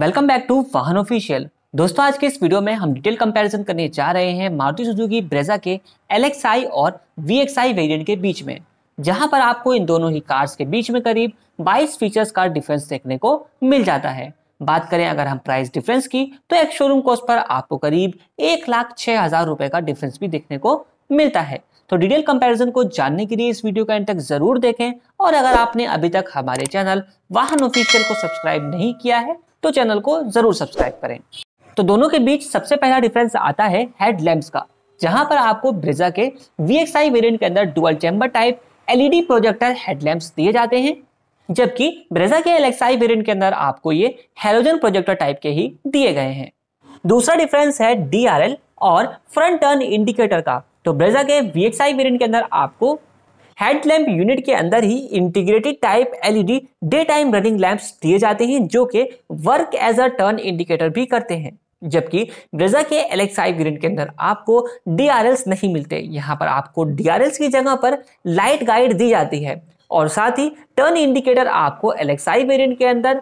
welcome back to Vahan official दोस्तों आज के इस वीडियो में हम डिटेल कंपैरिजन करने जा रहे हैं मारुति सुजुकी ब्रेजा के एल और वी वेरिएंट के बीच में जहां पर आपको इन दोनों ही कार्स के बीच में करीब 22 फीचर्स का डिफरेंस देखने को मिल जाता है बात करें अगर हम प्राइस डिफरेंस की तो एक शोरूम कॉस्ट पर आपको करीब एक लाख छः हज़ार रुपये का डिफरेंस भी देखने को मिलता है तो डिटेल कंपैरिजन को जानने के लिए इस वीडियो का एंड तक जरूर देखें और अगर आपने अभी तक हमारे चैनल वाहन ऑफिशियल को सब्सक्राइब नहीं किया है तो चैनल को जरूर सब्सक्राइब करें तो दोनों के बीच सबसे पहला डिफरेंस आता है हेड लैम्प्स का जहां पर आपको ब्रिजा के वी एक्स आई वेरियंट के अंदर dual chamber type LED projector headlamps दिए जाते हैं जबकि ब्रेजा के एलेक्साई वेरियंट के अंदर आपको ये हेलोजन प्रोजेक्टर टाइप के ही दिए गए हैं दूसरा डिफरेंस है डी और फ्रंट टर्न इंडिकेटर का तो ब्रेजा के वी एक्स वेरियंट के अंदर आपको हेडलैम्प यूनिट के अंदर ही integrated type LED day time running lamps दिए जाते हैं जो कि work as a turn indicator भी करते हैं जबकि ब्रेजा के एलेक्साइव ग्रिड के अंदर आपको डी नहीं मिलते यहाँ पर आपको डी की जगह पर लाइट गाइड दी जाती है और साथ ही टर्न इंडिकेटर आपको एलेक्साई वेरिएंट के अंदर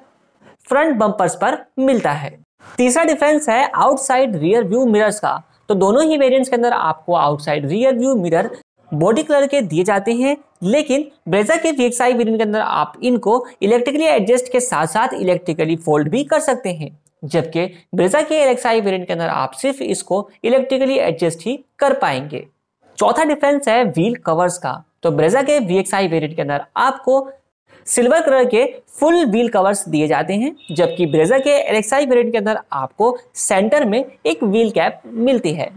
फ्रंट बम्पर्स पर मिलता है तीसरा डिफरेंस है आउटसाइड रियर व्यू मिरर्स का तो दोनों ही वेरिएंट्स के अंदर आपको outside rear view mirror body colour के दिए जाते हैं लेकिन ब्रेजा के आई विन के अंदर आप इनको इलेक्ट्रिकली एडजस्ट के साथ साथ इलेक्ट्रिकली फोल्ड भी कर सकते हैं जबकि ब्रेजा के एलेक्साई वेरिएंट के अंदर आप सिर्फ इसको इलेक्ट्रिकली एडजस्ट ही कर पाएंगे चौथा डिफरेंस है व्हील कवर्स का तो ब्रेजा के वी वेरियंट के अंदर आपको सिल्वर कलर के फुल व्हील कवर्स दिए जाते हैं जबकि ब्रेजा के एलेक्साई वेरियंट के अंदर आपको सेंटर में एक व्हील कैप मिलती है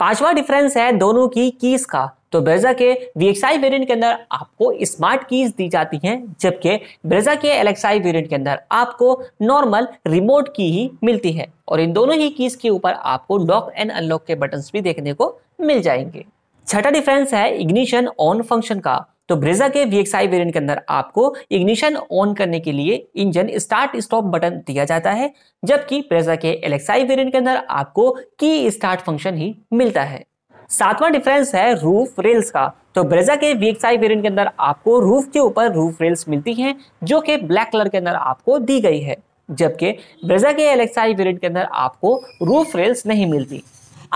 पांचवा डिफरेंस है दोनों की कीस का तो ब्रेजा के वीएक्सआई वेरिएंट के अंदर आपको स्मार्ट कीज दी जाती हैं जबकि ब्रेजा के एलेक्साई वेरिएंट के अंदर आपको नॉर्मल रिमोट की ही मिलती है और इन दोनों ही कीज के ऊपर आपको लॉक एंड अनलॉक के बटन्स भी देखने को मिल जाएंगे छठा डिफरेंस है इग्निशन ऑन फंक्शन का तो ब्रेजा के वीएक्सआई वेरिएंट के अंदर आपको इग्निशन ऑन करने के लिए इंजन स्टार्ट स्टॉप बटन दिया जाता है जबकि ब्रेजा के एलेक्साई वेरिएंट के अंदर आपको की स्टार्ट फंक्शन ही मिलता है सातवां डिफरेंस है रूफ रेल्स का तो ब्रेजा के वी एक्स आई वेरियंट के अंदर आपको रूफ के ऊपर रूफ रेल्स मिलती हैं जो कि ब्लैक कलर के अंदर आपको दी गई है जबकि ब्रेजा के एल एक्स आई वेरियंट के अंदर आपको रूफ रेल्स नहीं मिलती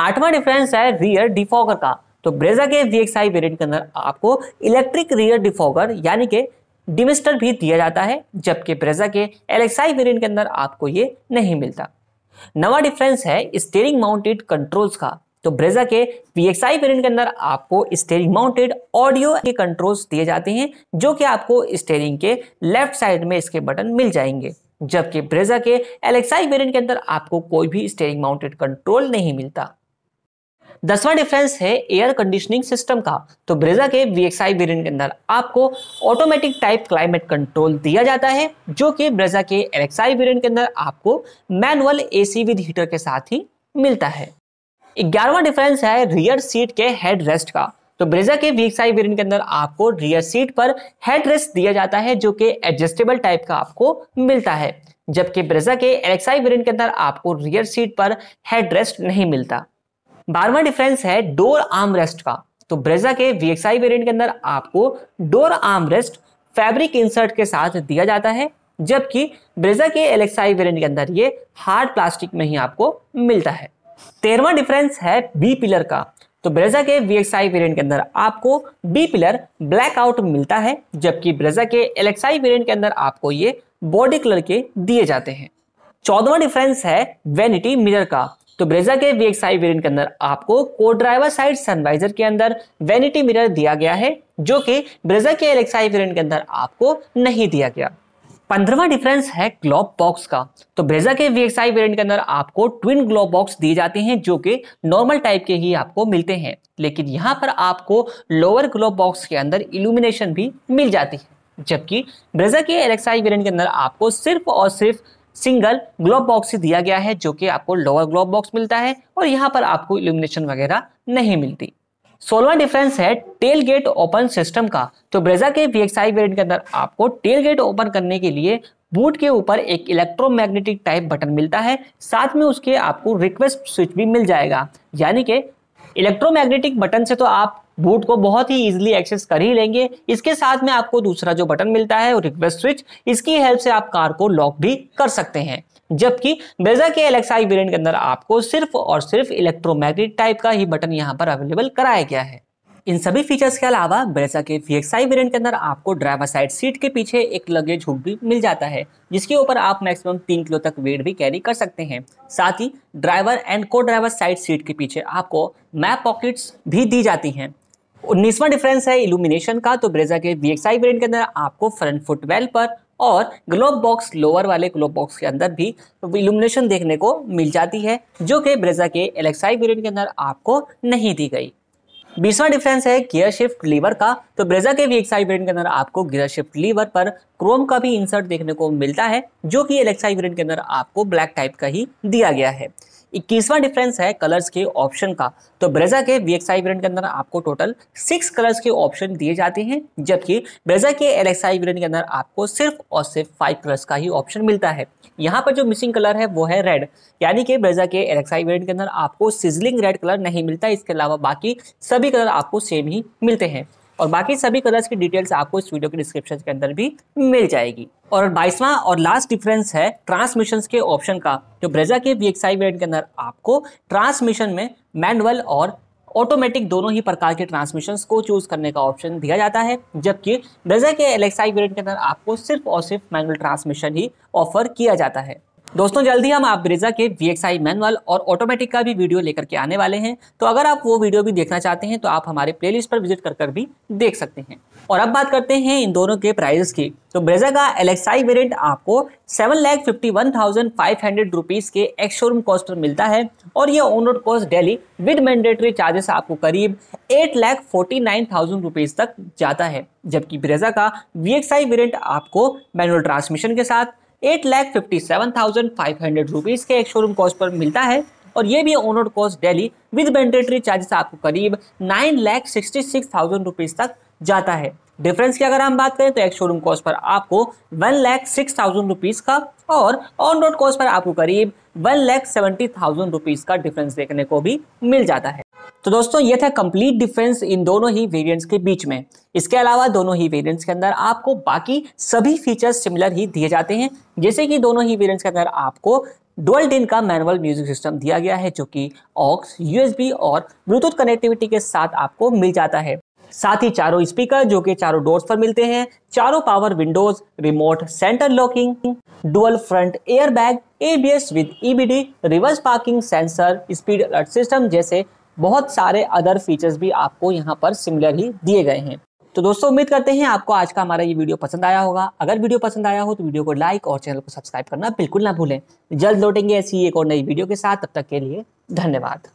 आठवां डिफरेंस है रियर डिफॉगर का तो ब्रेजा के वी एक्स आई वेरियंट के अंदर आपको इलेक्ट्रिक रियर डिफॉगर यानी कि डिमिस्टर भी दिया जाता है जबकि ब्रेजा के एल एक्स आई वेरियंट के अंदर आपको ये नहीं मिलता नवा डिफरेंस है स्टेयरिंग माउंटेड कंट्रोल्स का तो ब्रेजा के PXI वेरिएंट के अंदर आपको स्टेरिंग माउंटेड ऑडियो के कंट्रोल्स दिए जाते हैं जो कि आपको स्टेरिंग के लेफ्ट साइड में इसके बटन मिल जाएंगे जबकि ब्रेजा के एलेक्साई वेरिएंट के अंदर आपको कोई भी स्टेयरिंग माउंटेड कंट्रोल नहीं मिलता दसवां डिफरेंस है एयर कंडीशनिंग सिस्टम का तो ब्रेजा के वी एक्स आई वेरियंट के अंदर आपको ऑटोमेटिक टाइप क्लाइमेट कंट्रोल दिया जाता है जो कि ब्रेजा के एलेक्साई वेरियंट के अंदर आपको मैनुअल एसी विद हीटर के साथ ही मिलता है ग्यारहवा डिफरेंस है रियर सीट के हेड रेस्ट का तो ब्रेजा के वीक साइड वेरियंट के अंदर आपको रियर सीट पर हेड रेस्ट दिया जाता है जो कि एडजस्टेबल टाइप का आपको मिलता है जबकि ब्रेजा के एलेक्साई वेरियंट के अंदर आपको रियर सीट पर हेड रेस्ट नहीं मिलता बारहवां डिफरेंस है डोर आर्म रेस्ट का तो ब्रेजा के वीएक्सआई वेरियंट के अंदर आपको door arm rest fabric insert के साथ दिया जाता है जबकि ब्रेजा के एलेक्साई वेरियंट के अंदर ये हार्ड प्लास्टिक में ही आपको मिलता है तेरवा डिफरेंस है बी पिलर का तो ब्रेजा के वी एक्स आई वेरियंट के अंदर आपको बी पिलर ब्लैकआउट मिलता है जबकि ब्रेजा के एल एक्स आई वेरियंट के अंदर आपको ये बॉडी कलर के दिए जाते हैं चौदवा डिफरेंस है वेनिटी मिरर का तो ब्रेजा के वी एक्स आई वेरियंट के अंदर आपको को ड्राइवर साइड सनवाइजर के अंदर वेनिटी मिरर दिया गया है जो कि ब्रेजा के एल एक्स आई वेरियंट के अंदर आपको नहीं दिया गया पंद्रवा डिफरेंस है ग्लोब बॉक्स का तो ब्रेजा के वी एक्स आई वेरियंट के अंदर आपको ट्विन ग्लोब बॉक्स दिए जाते हैं जो कि नॉर्मल टाइप के ही आपको मिलते हैं लेकिन यहाँ पर आपको लोअर ग्लोब बॉक्स के अंदर इल्यूमिनेशन भी मिल जाती है जबकि ब्रेजा के एलेक्साई वेरियंट के अंदर आपको सिर्फ और सिर्फ सिंगल ग्लोब बॉक्स ही दिया गया है जो कि आपको लोअर ग्लोब बॉक्स मिलता है और यहाँ पर आपको इल्यूमिनेशन वगैरह नहीं मिलती सोलवा डिफरेंस है टेल गेट ओपन सिस्टम का तो ब्रेजा के वी एक्स के अंदर आपको टेल गेट ओपन करने के लिए बूट के ऊपर एक इलेक्ट्रोमैग्नेटिक टाइप बटन मिलता है साथ में उसके आपको रिक्वेस्ट स्विच भी मिल जाएगा यानी कि इलेक्ट्रोमैग्नेटिक बटन से तो आप बूट को बहुत ही इजीली एक्सेस कर ही लेंगे इसके साथ में आपको दूसरा जो बटन मिलता है रिक्वेस्ट स्विच इसकी हेल्प से आप कार को लॉक भी कर सकते हैं जबकि बेजा के एल वेरिएंट के अंदर आपको सिर्फ और सिर्फ इलेक्ट्रोमैग्नेट टाइप का ही बटन यहाँ पर अवेलेबल कराया गया है इन सभी फीचर्स के अलावा बेजा के वी वेरिएंट के अंदर आपको ड्राइवर साइड सीट के पीछे एक लगेज हुक भी मिल जाता है जिसके ऊपर आप मैक्सिमम तीन किलो तक वेट भी कैरी कर सकते हैं साथ ही ड्राइवर एंड को ड्राइवर साइड सीट के पीछे आपको मैप पॉकेट्स भी दी जाती हैं उन्नीसवा डिफरेंस है इल्यूमिनेशन का तो ब्रेजा के वी वेरिएंट के अंदर आपको फ्रंट फुटवेल पर और ग्लोब बॉक्स लोअर वाले ग्लोब बॉक्स के अंदर भी इल्यूमिनेशन देखने को मिल जाती है जो कि ब्रेजा के एलेक्साई वेरियंट के अंदर आपको नहीं दी गई बीसवा डिफरेंस है गियर शिफ्ट लीवर का तो ब्रेजा के वी वेरियंट के अंदर आपको गियर शिफ्ट लीवर पर क्रोम का भी इंसर्ट देखने को मिलता है जो कि एलेक्साई वेरियंट के अंदर आपको ब्लैक टाइप का ही दिया गया है इक्कीसवां डिफरेंस है कलर्स के ऑप्शन का तो ब्रेजा के वी एक्स वेरियंट के अंदर आपको टोटल सिक्स कलर्स के ऑप्शन दिए जाते हैं जबकि ब्रेजा के एल एक्स वेरियंट के अंदर आपको सिर्फ और सिर्फ फाइव कलर्स का ही ऑप्शन मिलता है यहाँ पर जो मिसिंग कलर है वो है रेड यानी कि ब्रेजा के एल एक्स वेरियंट के अंदर आपको सिजलिंग रेड कलर नहीं मिलता इसके अलावा बाकी सभी कलर आपको सेम ही मिलते हैं और बाकी सभी कलर्स की डिटेल्स आपको इस वीडियो के डिस्क्रिप्शन के अंदर भी मिल जाएगी और बाईसवां और लास्ट डिफरेंस है ट्रांसमिशन के ऑप्शन का जो ब्रेजा के वी वेरियंट के अंदर आपको ट्रांसमिशन में मैनुअल और ऑटोमेटिक दोनों ही प्रकार के ट्रांसमिशन को चूज करने का ऑप्शन दिया जाता है जबकि ब्रेजा के एलेक्साई वेरियंट के अंदर आपको सिर्फ और सिर्फ मैनुअल ट्रांसमिशन ही ऑफर किया जाता है दोस्तों जल्दी हम आप ब्रेजा के वी एक्स आई मैनुअल और ऑटोमेटिक का भी वीडियो लेकर के आने वाले हैं तो अगर आप वो वीडियो भी देखना चाहते हैं तो आप हमारे प्लेलिस्ट पर विजिट कर कर भी देख सकते हैं और अब बात करते हैं इन दोनों के प्राइस की तो ब्रेजा का एलेक्साई वेरियंट आपको seven lakh fifty one thousand five hundred rupees के एक्स शोरूम कॉस्ट पर मिलता है और ये on road cost daily with mandatory charges आपको करीब eight lakh forty nine thousand rupees तक जाता है जबकि ब्रेजा का वी एक्स आई वेरियंट आपको मैनुअल ट्रांसमिशन के साथ eight lakh fifty seven thousand five hundred rupees के एक शोरूम कॉस्ट पर मिलता है और ये भी on road cost daily with mandatory charges आपको करीब nine lakh sixty six thousand rupees तक जाता है डिफरेंस की अगर हम बात करें तो एक शोरूम कॉस्ट पर आपको one lakh six thousand rupees का और ऑन रोड कॉस्ट पर आपको करीब one lakh seventy thousand rupees का डिफरेंस देखने को भी मिल जाता है तो दोस्तों ये था कंप्लीट डिफरेंस इन दोनों ही वेरिएंट्स के बीच में इसके अलावा दोनों ही वेरिएंट्स के अंदर आपको बाकी सभी फीचर्स सिमिलर ही दिए जाते हैं जैसे कि दोनों ही वेरिएंट्स के अंदर आपको डुअल डिन का मैनुअल म्यूजिक सिस्टम दिया गया है जो कि ऑक्स यूएसबी और ब्लूटूथ कनेक्टिविटी के साथ आपको मिल जाता है साथ ही चारों स्पीकर जो कि चारों डोर्स पर मिलते हैं चारों power windows remote centre locking dual front airbag ABS with EBD reverse parking sensor speed alert system जैसे बहुत सारे अदर फीचर्स भी आपको यहाँ पर सिमिलर ही दिए गए हैं तो दोस्तों उम्मीद करते हैं आपको आज का हमारा ये वीडियो पसंद आया होगा अगर वीडियो पसंद आया हो तो वीडियो को लाइक और चैनल को सब्सक्राइब करना बिल्कुल ना भूलें जल्द लौटेंगे ऐसी एक और नई वीडियो के साथ तब तक के लिए धन्यवाद